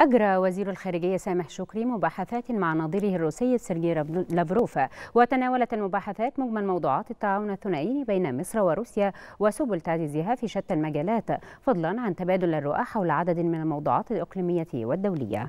أجرى وزير الخارجية سامح شكري مباحثات مع ناظره الروسي سيرجي لافروف وتناولت المباحثات مجمل موضوعات التعاون الثنائي بين مصر وروسيا وسبل تعزيزها في شتى المجالات فضلا عن تبادل الرؤى حول عدد من الموضوعات الإقليمية والدولية